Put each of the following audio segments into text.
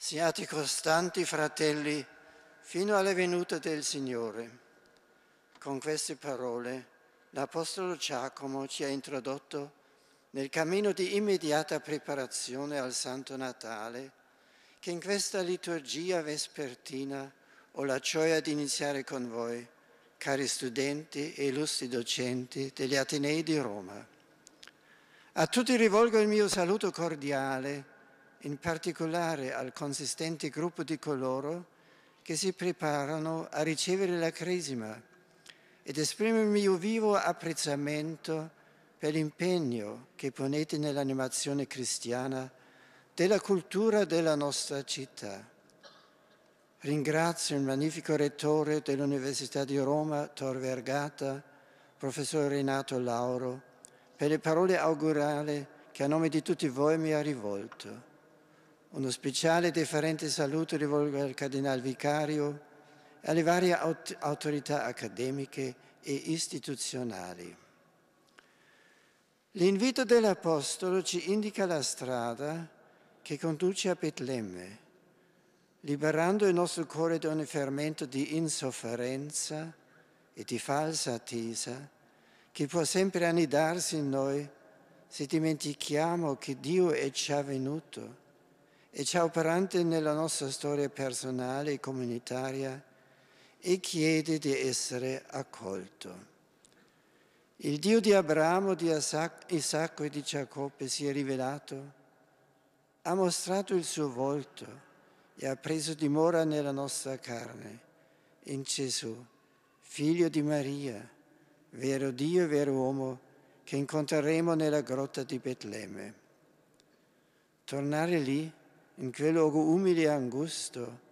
Siate costanti, fratelli, fino alla venuta del Signore. Con queste parole l'Apostolo Giacomo ci ha introdotto nel cammino di immediata preparazione al Santo Natale, che in questa liturgia vespertina ho la gioia di iniziare con voi, cari studenti e illustri docenti degli Atenei di Roma. A tutti rivolgo il mio saluto cordiale in particolare al consistente gruppo di coloro che si preparano a ricevere la cresima ed esprimo il mio vivo apprezzamento per l'impegno che ponete nell'animazione cristiana della cultura della nostra città. Ringrazio il magnifico rettore dell'Università di Roma, Tor Vergata, professor Renato Lauro, per le parole augurali che a nome di tutti voi mi ha rivolto. Uno speciale e deferente saluto rivolgo al Cardinal Vicario e alle varie aut autorità accademiche e istituzionali. L'invito dell'Apostolo ci indica la strada che conduce a Betlemme, liberando il nostro cuore da ogni fermento di insofferenza e di falsa attesa che può sempre annidarsi in noi se dimentichiamo che Dio è già venuto e ci ha operante nella nostra storia personale e comunitaria e chiede di essere accolto. Il Dio di Abramo, di Isacco e di Giacobbe si è rivelato, ha mostrato il suo volto e ha preso dimora nella nostra carne, in Gesù, figlio di Maria, vero Dio e vero uomo, che incontreremo nella grotta di Betlemme. Tornare lì in quel luogo umile e angusto,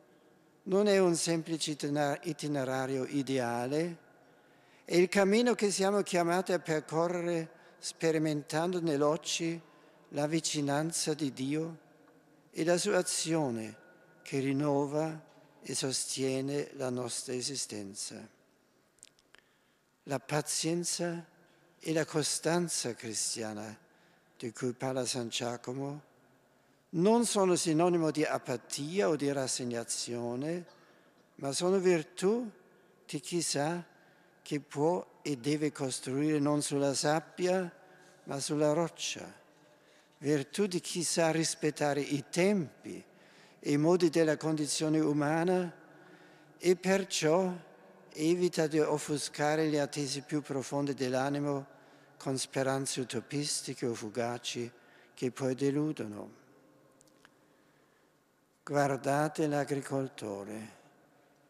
non è un semplice itinerario ideale, è il cammino che siamo chiamati a percorrere sperimentando nell'oggi la vicinanza di Dio e la sua azione che rinnova e sostiene la nostra esistenza. La pazienza e la costanza cristiana di cui parla San Giacomo non sono sinonimo di apatia o di rassegnazione, ma sono virtù di chi sa che può e deve costruire non sulla sabbia, ma sulla roccia. Virtù di chi sa rispettare i tempi e i modi della condizione umana e perciò evita di offuscare le attese più profonde dell'animo con speranze utopistiche o fugaci che poi deludono. Guardate l'agricoltore,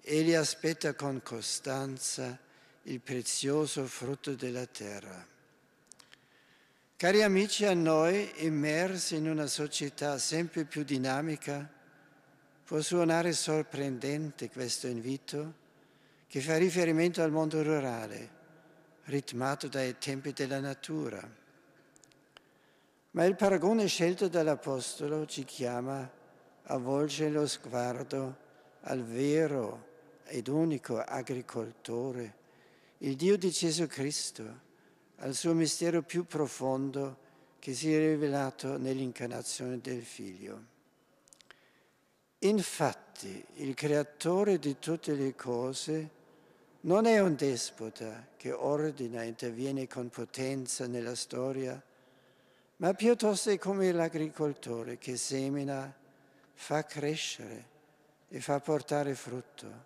egli aspetta con costanza il prezioso frutto della terra. Cari amici, a noi, immersi in una società sempre più dinamica, può suonare sorprendente questo invito che fa riferimento al mondo rurale, ritmato dai tempi della natura. Ma il paragone scelto dall'Apostolo ci chiama avvolge lo sguardo al vero ed unico agricoltore, il Dio di Gesù Cristo, al suo mistero più profondo che si è rivelato nell'incarnazione del Figlio. Infatti il creatore di tutte le cose non è un despota che ordina e interviene con potenza nella storia, ma piuttosto è come l'agricoltore che semina fa crescere e fa portare frutto.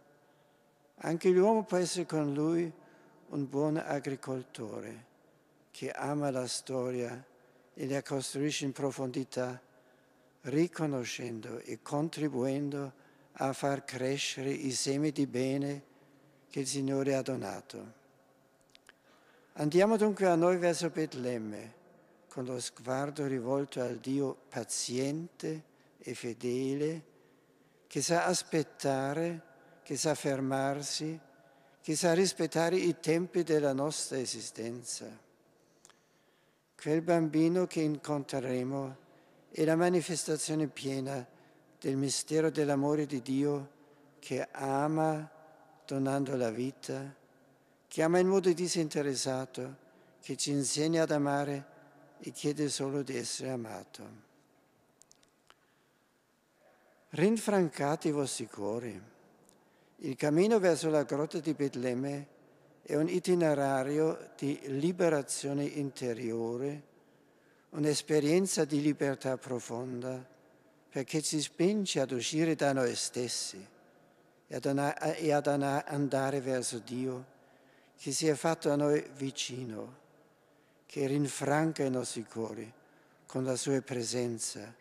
Anche l'uomo può essere con lui un buon agricoltore che ama la storia e la costruisce in profondità, riconoscendo e contribuendo a far crescere i semi di bene che il Signore ha donato. Andiamo dunque a noi verso Betlemme con lo sguardo rivolto al Dio paziente e fedele, che sa aspettare, che sa fermarsi, che sa rispettare i tempi della nostra esistenza. Quel bambino che incontreremo è la manifestazione piena del mistero dell'amore di Dio che ama donando la vita, che ama in modo disinteressato, che ci insegna ad amare e chiede solo di essere amato. Rinfrancate i vostri cuori. Il cammino verso la grotta di Betlemme è un itinerario di liberazione interiore, un'esperienza di libertà profonda, perché ci spinge ad uscire da noi stessi e ad andare verso Dio che si è fatto a noi vicino, che rinfranca i nostri cuori con la sua presenza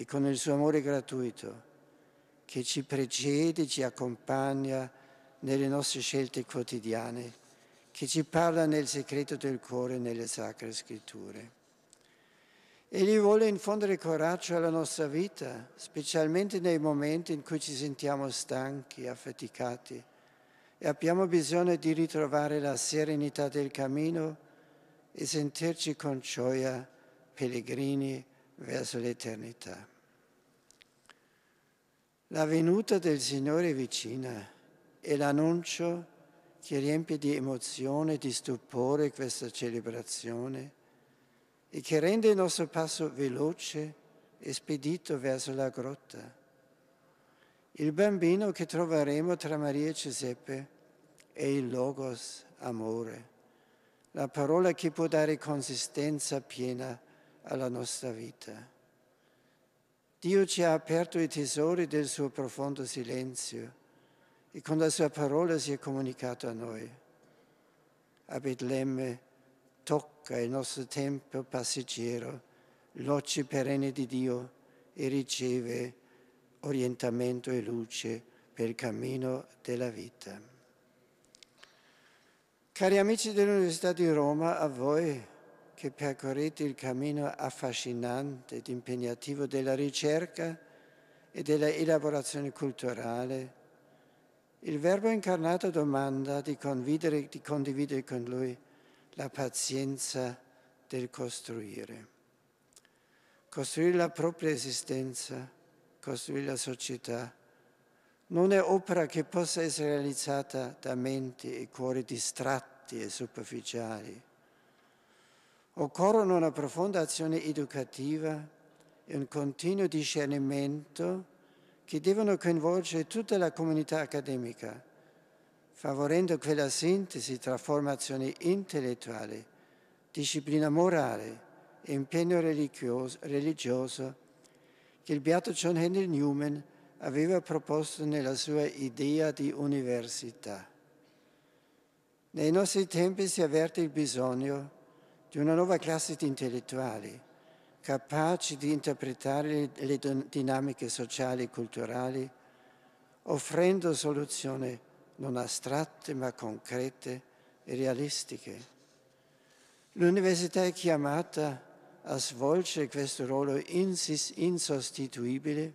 e con il suo amore gratuito che ci precede, ci accompagna nelle nostre scelte quotidiane, che ci parla nel segreto del cuore nelle sacre scritture. Egli vuole infondere coraggio alla nostra vita, specialmente nei momenti in cui ci sentiamo stanchi, affaticati e abbiamo bisogno di ritrovare la serenità del cammino e sentirci con gioia pellegrini verso l'eternità. La venuta del Signore è vicina e l'annuncio che riempie di emozione, di stupore questa celebrazione e che rende il nostro passo veloce e spedito verso la grotta. Il bambino che troveremo tra Maria e Giuseppe è il Logos, amore, la parola che può dare consistenza piena a alla nostra vita. Dio ci ha aperto i tesori del suo profondo silenzio e con la sua parola si è comunicato a noi. A Betlemme tocca il nostro tempo passeggero, l'occe perenne di Dio e riceve orientamento e luce per il cammino della vita. Cari amici dell'Università di Roma, a voi che percorrete il cammino affascinante ed impegnativo della ricerca e della elaborazione culturale. Il Verbo incarnato domanda di, di condividere con Lui la pazienza del costruire. Costruire la propria esistenza, costruire la società, non è opera che possa essere realizzata da menti e cuori distratti e superficiali Occorrono una profonda azione educativa e un continuo discernimento che devono coinvolgere tutta la comunità accademica, favorendo quella sintesi tra formazione intellettuale, disciplina morale e impegno religioso, religioso che il beato John Henry Newman aveva proposto nella sua idea di università. Nei nostri tempi si avverte il bisogno di una nuova classe di intellettuali capaci di interpretare le dinamiche sociali e culturali, offrendo soluzioni non astratte ma concrete e realistiche. L'università è chiamata a svolgere questo ruolo insostituibile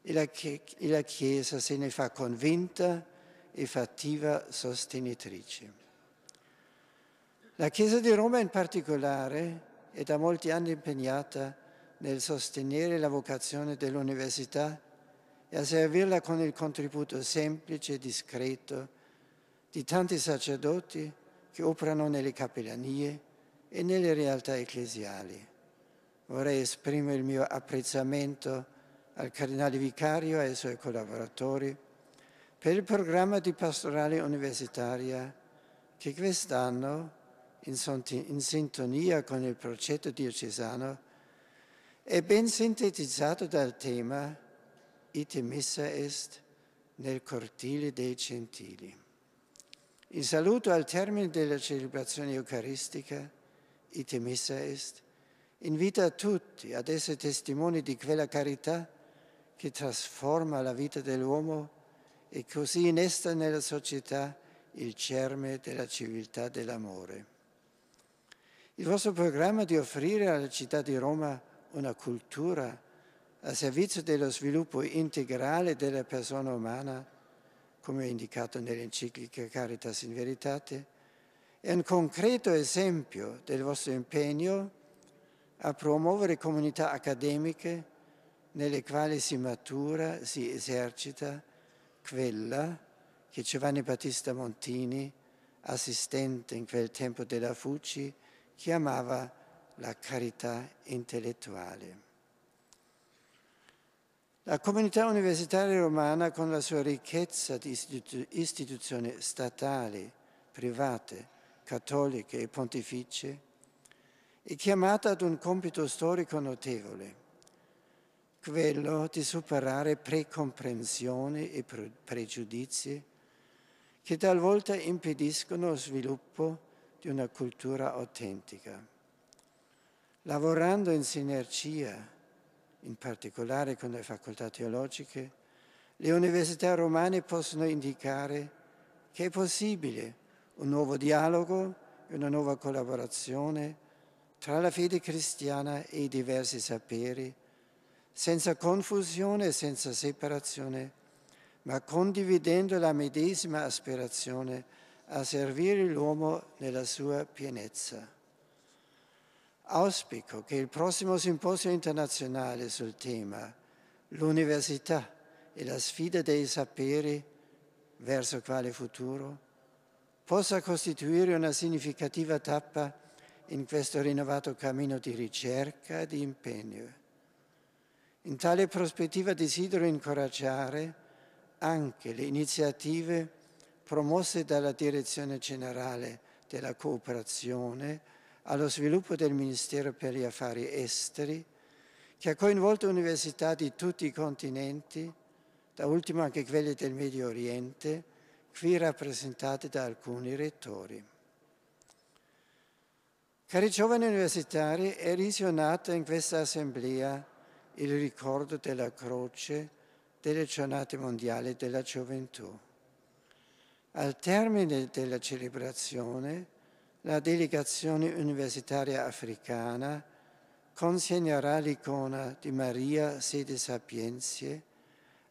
e la, Chiesa se ne fa convinta e fattiva sostenitrice. La Chiesa di Roma in particolare è da molti anni impegnata nel sostenere la vocazione dell'università e a servirla con il contributo semplice e discreto di tanti sacerdoti che operano nelle capellanie e nelle realtà ecclesiali. Vorrei esprimere il mio apprezzamento al Cardinale Vicario e ai suoi collaboratori per il programma di pastorale universitaria che quest'anno in sintonia con il progetto diocesano è ben sintetizzato dal tema Ite missa est nel cortile dei gentili. Il saluto al termine della celebrazione eucaristica, Ite missa est, invita tutti ad essere testimoni di quella carità che trasforma la vita dell'uomo e così innesta nella società il germe della civiltà dell'amore. Il vostro programma di offrire alla città di Roma una cultura a servizio dello sviluppo integrale della persona umana, come indicato nell'enciclica Caritas in Veritate, è un concreto esempio del vostro impegno a promuovere comunità accademiche nelle quali si matura, si esercita quella che Giovanni Battista Montini, assistente in quel tempo della Fuci, chiamava la carità intellettuale. La comunità universitaria romana, con la sua ricchezza di istituzioni statali, private, cattoliche e pontificie, è chiamata ad un compito storico notevole, quello di superare precomprensioni e pregiudizi che talvolta impediscono lo sviluppo di una cultura autentica. Lavorando in sinergia, in particolare con le facoltà teologiche, le università romane possono indicare che è possibile un nuovo dialogo e una nuova collaborazione tra la fede cristiana e i diversi saperi, senza confusione e senza separazione, ma condividendo la medesima aspirazione a servire l'uomo nella sua pienezza. Auspico che il prossimo simposio internazionale sul tema L'università e la sfida dei saperi verso quale futuro possa costituire una significativa tappa in questo rinnovato cammino di ricerca e di impegno. In tale prospettiva desidero incoraggiare anche le iniziative promosse dalla Direzione Generale della Cooperazione allo sviluppo del Ministero per gli Affari Esteri, che ha coinvolto università di tutti i continenti, da ultimo anche quelle del Medio Oriente, qui rappresentate da alcuni rettori. Cari giovani universitari, è risuonato in questa assemblea il ricordo della croce delle giornate mondiali della gioventù. Al termine della celebrazione, la delegazione universitaria africana consegnerà l'icona di Maria Sede Sapienzie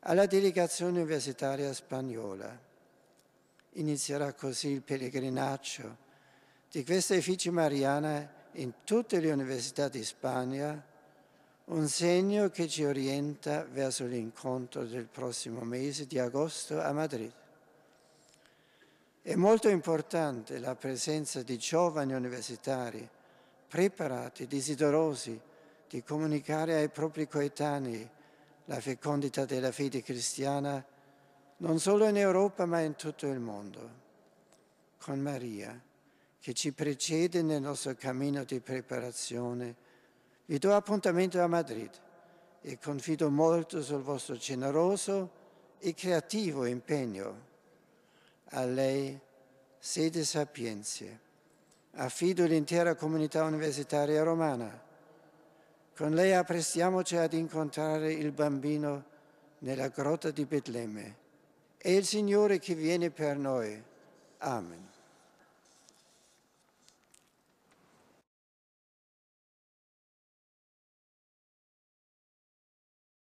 alla delegazione universitaria spagnola. Inizierà così il pellegrinaggio di questa effigie mariana in tutte le università di Spagna, un segno che ci orienta verso l'incontro del prossimo mese di agosto a Madrid. È molto importante la presenza di giovani universitari preparati, desiderosi di comunicare ai propri coetanei la fecondità della fede cristiana non solo in Europa ma in tutto il mondo. Con Maria, che ci precede nel nostro cammino di preparazione, vi do appuntamento a Madrid e confido molto sul vostro generoso e creativo impegno a lei, sede Sapienze, affido l'intera comunità universitaria romana. Con lei apprestiamoci ad incontrare il bambino nella grotta di Betlemme. È il Signore che viene per noi. Amen.